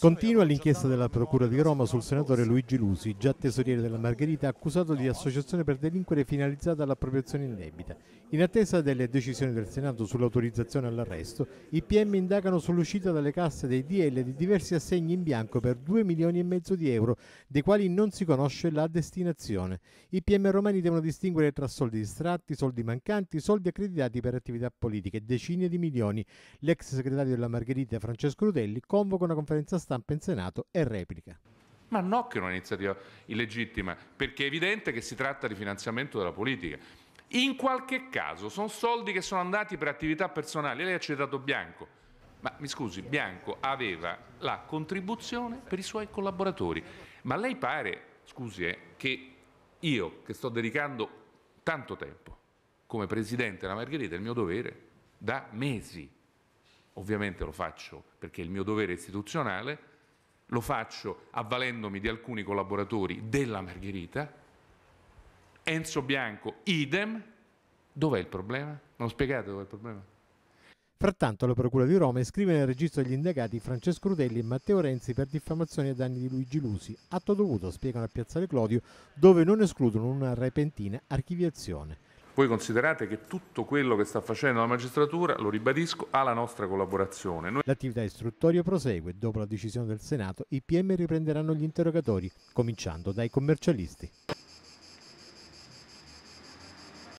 Continua l'inchiesta della Procura di Roma sul senatore Luigi Lusi, già tesoriere della Margherita, accusato di associazione per delinquere finalizzata all'appropriazione indebita. In attesa delle decisioni del Senato sull'autorizzazione all'arresto, i PM indagano sull'uscita dalle casse dei DL di diversi assegni in bianco per 2 milioni e mezzo di euro, dei quali non si conosce la destinazione. I PM romani devono distinguere tra soldi distratti, soldi mancanti, soldi accreditati per attività politiche, decine di milioni. L'ex segretario della Margherita, Francesco Rudelli, convoca una conferenza stampa in Senato e replica. Ma no che è un'iniziativa illegittima, perché è evidente che si tratta di finanziamento della politica. In qualche caso sono soldi che sono andati per attività personali, lei ha citato Bianco. Ma mi scusi, Bianco aveva la contribuzione per i suoi collaboratori. Ma lei pare, scusi, eh, che io che sto dedicando tanto tempo come presidente della Margherita, è il mio dovere da mesi ovviamente lo faccio perché è il mio dovere istituzionale, lo faccio avvalendomi di alcuni collaboratori della Margherita, Enzo Bianco idem, dov'è il problema? Non spiegate dov'è il problema? Frattanto la Procura di Roma iscrive nel registro degli indagati Francesco Rutelli e Matteo Renzi per diffamazione ai danni di Luigi Lusi, atto dovuto, spiegano a Piazzale Clodio, dove non escludono una repentina archiviazione. Voi considerate che tutto quello che sta facendo la magistratura, lo ribadisco, ha la nostra collaborazione. Noi... L'attività istruttoria prosegue. Dopo la decisione del Senato, i PM riprenderanno gli interrogatori, cominciando dai commercialisti.